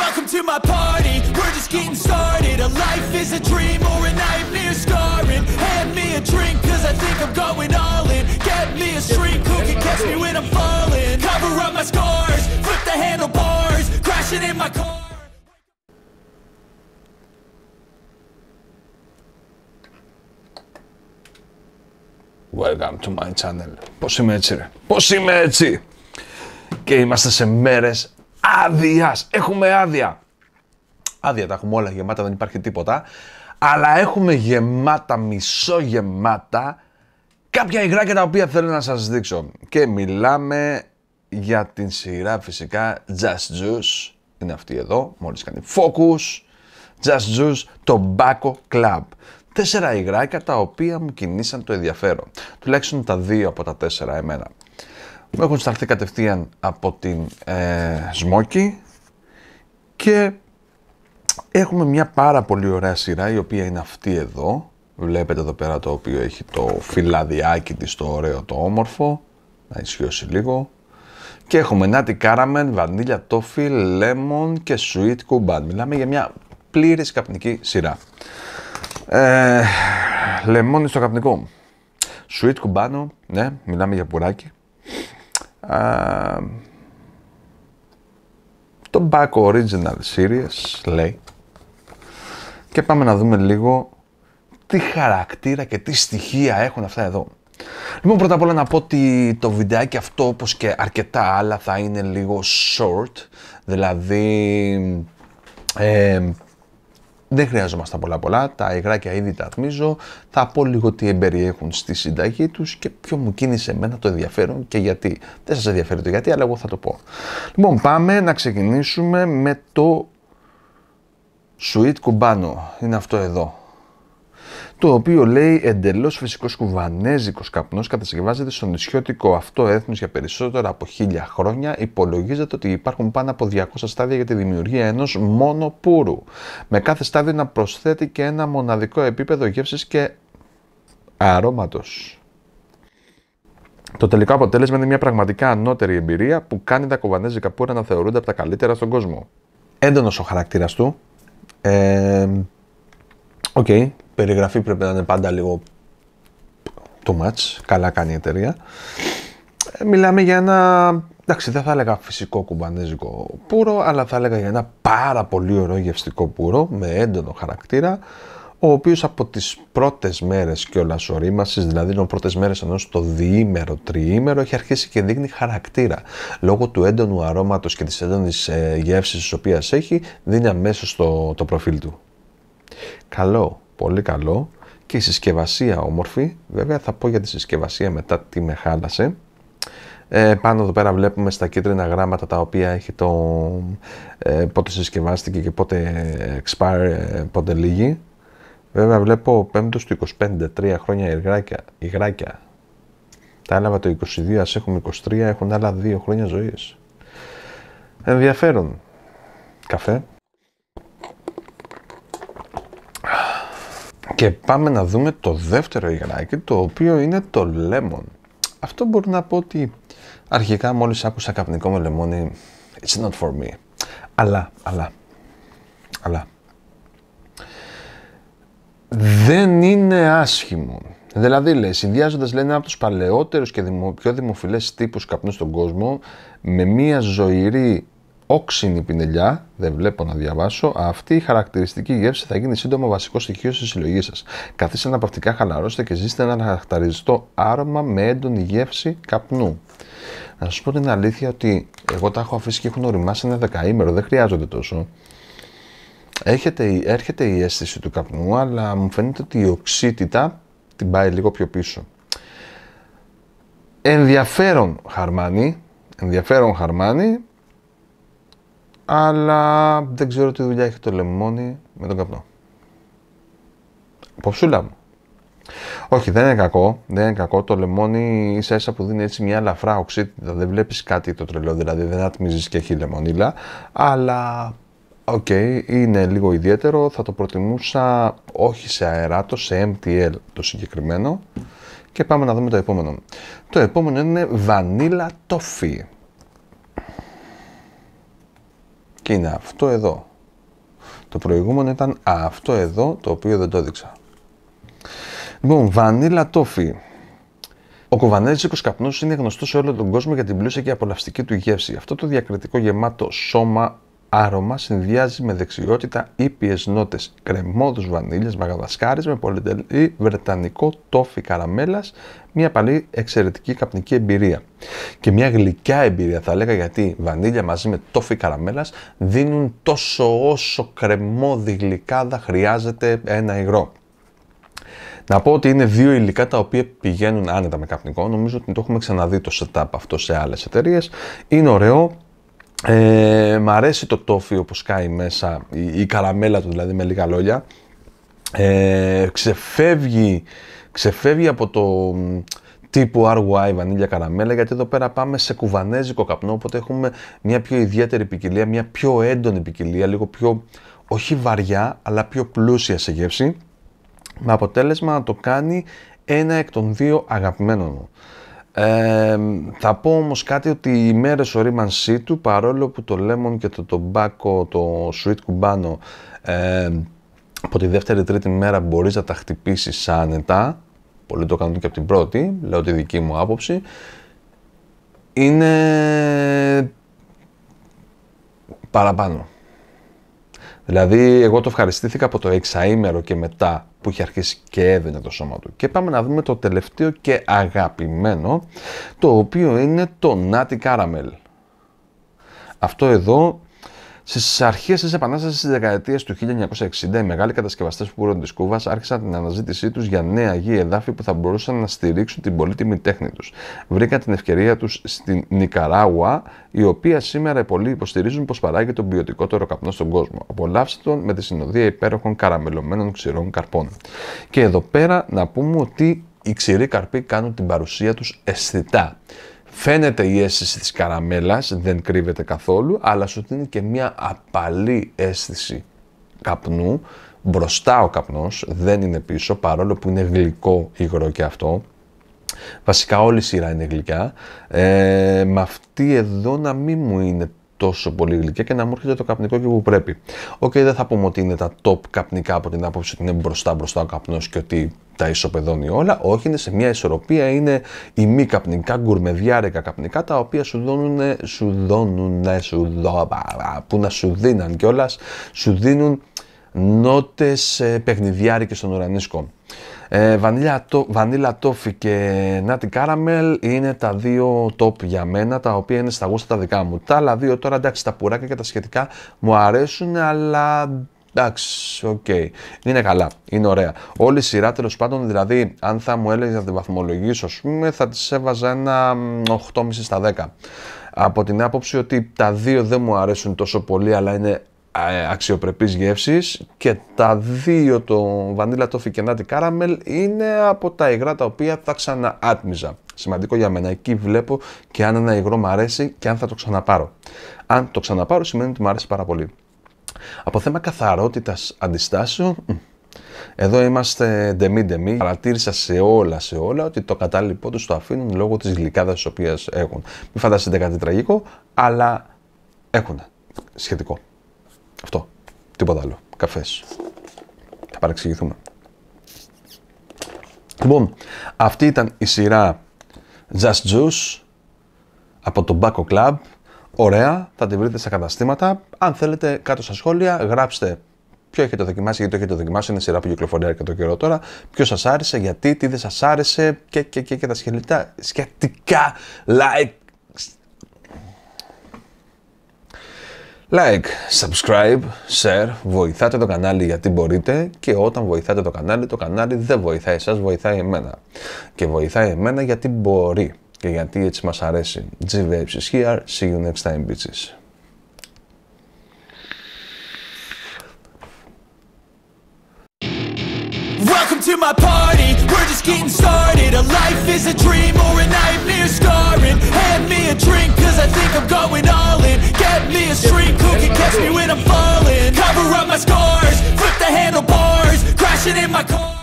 Welcome to my party, we're just getting started A life is a dream or a nightmare scarring Hand me a drink cause I think I'm going all in Get me a shrink who can catch me when I'm falling Cover up my scars, flip the handlebars Crashing in my car Welcome to my channel. Πώς είμαι έτσι ρε. Πώς είμαι έτσι. Και είμαστε σε μέρες άδειας. Έχουμε άδεια. Άδεια τα έχουμε όλα γεμάτα, δεν υπάρχει τίποτα. Αλλά έχουμε γεμάτα, μισό γεμάτα, κάποια υγράκια τα οποία θέλω να σας δείξω. Και μιλάμε για την σειρά φυσικά Just Juice. Είναι αυτή εδώ, μόλις κάνει focus. Just Juice, το Baco Club. Τέσσερα υγράκια τα οποία μου κινήσαν το ενδιαφέρον. Τουλάχιστον τα δύο από τα τέσσερα εμένα έχουν σταλθεί κατευθείαν από την ε, και έχουμε μια πάρα πολύ ωραία σειρά η οποία είναι αυτή εδώ βλέπετε εδώ πέρα το οποίο έχει το φυλαδιάκι της το ωραίο το όμορφο να ισχυώσει λίγο και έχουμε νάτι κάραμεν, βανίλια τόφι, λέμον και sweet κουμπάν μιλάμε για μια πλήρης καπνική σειρά ε, λεμόνι στο καπνικό sweet κουμπάνο, ναι μιλάμε για πουράκι το Back Original Series λέει και πάμε να δούμε λίγο τι χαρακτήρα και τι στοιχεία έχουν αυτά εδώ. Λοιπόν, πρώτα απ' όλα να πω ότι το βιντεάκι αυτό, όπως και αρκετά άλλα, θα είναι λίγο short, δηλαδή ε, δεν χρειαζόμαστε πολλά πολλά, τα υγράκια ήδη τα αθμίζω, θα πω λίγο τι εμπεριέχουν στη συνταγή τους και ποιο μου κίνησε εμένα το ενδιαφέρον και γιατί. Δεν σας ενδιαφέρει το γιατί, αλλά εγώ θα το πω. Λοιπόν, πάμε να ξεκινήσουμε με το Sweet Cubano. Είναι αυτό εδώ το οποίο λέει εντελώς φυσικός κουβανέζικος καπνός κατασκευάζεται στο νησιώτικο αυτό έθνος για περισσότερα από χίλια χρόνια. Υπολογίζεται ότι υπάρχουν πάνω από 200 στάδια για τη δημιουργία ενός μόνο πούρου. Με κάθε στάδιο να προσθέτει και ένα μοναδικό επίπεδο γεύσης και αρώματος. Το τελικό αποτέλεσμα είναι μια πραγματικά ανώτερη εμπειρία που κάνει τα κουβανέζικα πουρα να θεωρούνται από τα καλύτερα στον κόσμο. Έντονος ο χαρακτήρας του. Ε, περιγραφή πρέπει να είναι πάντα λίγο too much, καλά κάνει η εταιρεία. Ε, μιλάμε για ένα, εντάξει δεν θα έλεγα φυσικό κουμπανέζικο πουρο, αλλά θα έλεγα για ένα πάρα πολύ ωραίο γευστικό πουρο με έντονο χαρακτήρα, ο οποίος από τις πρώτες μέρες όλα ορίμασης, δηλαδή από πρώτες μέρες ενός το διήμερο, τριήμερο, έχει αρχίσει και δείχνει χαρακτήρα. Λόγω του έντονου αρώματος και της έντονης ε, γεύσης γεύση οποίας οποία έχει, δίνει αμέσως το, το προφίλ του. Καλό πολύ καλό και η συσκευασία όμορφη. Βέβαια θα πω για τη συσκευασία μετά τι με χάλασε. Ε, πάνω εδώ πέρα βλέπουμε στα κίτρινα γράμματα τα οποία έχει το ε, πότε συσκευάστηκε και πότε expire, ε, πότε λίγη Βέβαια βλέπω 5 του 25, 3 χρόνια υγράκια, υγράκια. Τα έλαβα το 22, ας έχουμε 23, έχουν άλλα 2 χρόνια ζωής. Ενδιαφέρον. Καφέ. Και πάμε να δούμε το δεύτερο υγράκι, το οποίο είναι το lemon. Αυτό μπορώ να πω ότι αρχικά μόλις άκουσα καπνικό με λεμόνι, it's not for me. Αλλά, αλλά, αλλά, δεν είναι άσχημο. Δηλαδή, λέει, συνδυάζοντα λένε ένα από τους παλαιότερους και πιο δημοφιλές τύπους καπνούς στον κόσμο με μια ζωηρή όξινη πινελιά, δεν βλέπω να διαβάσω, αυτή η χαρακτηριστική γεύση θα γίνει σύντομα βασικό στοιχείο στη συλλογή σας. Καθίστε να παυτικά χαλαρώστε και ζήστε ένα χαρακτηριστικό άρωμα με έντονη γεύση καπνού. Να σας πω την αλήθεια ότι εγώ τα έχω αφήσει και έχουν οριμάσει ένα δεκαήμερο, δεν χρειάζονται τόσο. Έχετε, έρχεται η αίσθηση του καπνού, αλλά μου φαίνεται ότι η οξύτητα την πάει λίγο πιο πίσω. Ενδιαφέρον χαρμάνι, ενδιαφέρον χαρμάνι, αλλά δεν ξέρω τι δουλειά έχει το λεμόνι με τον καπνό. Ποψούλα μου. Όχι, δεν είναι κακό. Δεν είναι κακό. Το λεμόνι ίσα ίσα που δίνει έτσι μια λαφρά οξύτητα. Δεν βλέπεις κάτι το τρελό, δηλαδή δεν ατμίζεις και έχει λεμονίλα. Αλλά οκ, okay, είναι λίγο ιδιαίτερο. Θα το προτιμούσα όχι σε αεράτο, σε MTL το συγκεκριμένο. Και πάμε να δούμε το επόμενο. Το επόμενο είναι βανίλα τόφι. είναι αυτό εδώ. Το προηγούμενο ήταν αυτό εδώ, το οποίο δεν το έδειξα. Λοιπόν, βανίλα τόφι. Ο κοβανέζικος καπνός είναι γνωστός σε όλο τον κόσμο για την πλούσια και απολαυστική του γεύση. Αυτό το διακριτικό γεμάτο σώμα, άρωμα συνδυάζει με δεξιότητα ήπιες νότες κρεμόδους βανίλιας, μαγαδασκάρης με πολυτελή βρετανικό τόφι καραμέλας, μια παλή εξαιρετική καπνική εμπειρία. Και μια γλυκιά εμπειρία θα λέγα γιατί βανίλια μαζί με τόφι καραμέλας δίνουν τόσο όσο κρεμόδι γλυκάδα χρειάζεται ένα υγρό. Να πω ότι είναι δύο υλικά τα οποία πηγαίνουν άνετα με καπνικό. Νομίζω ότι το έχουμε ξαναδεί το setup αυτό σε άλλες εταιρείες. Είναι ωραίο, ε, μ' αρέσει το τόφι όπως κάει μέσα, η, η καραμέλα του δηλαδή με λίγα λόγια. Ε, ξεφεύγει, ξεφεύγει από το τύπου RY βανίλια καραμέλα γιατί εδώ πέρα πάμε σε κουβανέζικο καπνό οπότε έχουμε μια πιο ιδιαίτερη ποικιλία, μια πιο έντονη ποικιλία, λίγο πιο όχι βαριά αλλά πιο πλούσια σε γεύση με αποτέλεσμα να το κάνει ένα εκ των δύο αγαπημένων μου θα πω όμως κάτι ότι οι μέρες ορίμανσή του, παρόλο που το Lemon και το Tobacco, το Sweet Cubano, από τη δεύτερη-τρίτη μέρα μπορείς να τα χτυπήσεις άνετα, πολλοί το κάνουν και από την πρώτη, λέω τη δική μου άποψη, είναι παραπάνω. Δηλαδή, εγώ το ευχαριστήθηκα από το εξαήμερο και μετά που είχε αρχίσει και έδαινε το σώμα του. Και πάμε να δούμε το τελευταίο και αγαπημένο, το οποίο είναι το Natty Caramel. Αυτό εδώ Στις αρχές της Επανάστασης της δεκαετίας του 1960, οι μεγάλοι κατασκευαστές που πήραν της Κούβας άρχισαν την αναζήτησή τους για νέα γη εδάφη που θα μπορούσαν να στηρίξουν την πολύτιμη τέχνη τους. Βρήκαν την ευκαιρία τους στην Νικαράγουα, η οποία σήμερα πολλοί υποστηρίζουν πως παράγει τον ποιοτικότερο καπνό στον κόσμο. Απολαύστε τον με τη συνοδεία υπέροχων καραμελωμένων ξηρών καρπών. Και εδώ πέρα να πούμε ότι οι ξηροί καρποί κάνουν την παρουσία τους αισθητά. Φαίνεται η αίσθηση της καραμέλας, δεν κρύβεται καθόλου, αλλά σου δίνει και μια απαλή αίσθηση καπνού. Μπροστά ο καπνός, δεν είναι πίσω, παρόλο που είναι γλυκό υγρό και αυτό. Βασικά όλη η σειρά είναι γλυκιά. Ε, με αυτή εδώ να μην μου είναι τόσο πολύ γλυκιά και να μου έρχεται το καπνικό και που πρέπει. Οκ, okay, δεν θα πούμε ότι είναι τα top καπνικά από την άποψη ότι είναι μπροστά μπροστά ο καπνός και ότι τα ισοπεδώνει όλα. Όχι, είναι σε μια ισορροπία. Είναι η μη καπνικά, γκουρμεδιάρικα καπνικά, τα οποία σου δώνουν, σου δώνουν, σου δώ, που να σου δίναν κιόλας, σου δίνουν νότες ε, παιχνιδιάρικες των ουρανίσκων. Ε, βανίλια, το, βανίλα τόφι και νάτι κάραμελ είναι τα δύο top για μένα, τα οποία είναι στα γούστα τα δικά μου. Τα άλλα δύο τώρα εντάξει, τα πουράκια και τα σχετικά μου αρέσουν, αλλά εντάξει, οκ. Είναι καλά, είναι ωραία. Όλη η σειρά τέλος πάντων, δηλαδή, αν θα μου έλεγες να την βαθμολογήσω, ας πούμε, θα της έβαζα ένα 8,5 στα 10. Από την άποψη ότι τα δύο δεν μου αρέσουν τόσο πολύ, αλλά είναι ε, αξιοπρεπής γεύσης και τα δύο το βανίλα Toffee και νάτι Caramel είναι από τα υγρά τα οποία θα ξαναάτμιζα. Σημαντικό για μένα. Εκεί βλέπω και αν ένα υγρό μου αρέσει και αν θα το ξαναπάρω. Αν το ξαναπάρω σημαίνει ότι μου αρέσει πάρα πολύ. Από θέμα καθαρότητας αντιστάσεων, εδώ είμαστε ντεμί ντεμί. Παρατήρησα σε όλα σε όλα ότι το κατάλληλό τους το αφήνουν λόγω της γλυκάδας της οποίας έχουν. Μην φανταστείτε κάτι τραγικό, αλλά έχουν σχετικό. Αυτό. Τίποτα άλλο. Καφές. Θα παρεξηγηθούμε. Λοιπόν, αυτή ήταν η σειρά Just Juice από το Baco Club. Ωραία, θα τη βρείτε στα καταστήματα. Αν θέλετε, κάτω στα σχόλια, γράψτε ποιο έχετε δοκιμάσει, γιατί το έχετε δοκιμάσει. Είναι σειρά που κυκλοφορεί αρκετό καιρό τώρα. Ποιο σας άρεσε, γιατί, τι δεν σας άρεσε και, και, και, και τα σχετικά like Like, subscribe, share, βοηθάτε το κανάλι γιατί μπορείτε και όταν βοηθάτε το κανάλι, το κανάλι δεν βοηθάει εσάς, βοηθάει εμένα. Και βοηθάει εμένα γιατί μπορεί και γιατί έτσι μας αρέσει. GVAPS is here, see you next time bitches. Welcome to my party, we're just getting started A life is a dream or a nightmare scarring Hand me a drink cause I think I'm going all in Get me a shrink who can catch me when I'm falling Cover up my scars, flip the handlebars Crashing in my car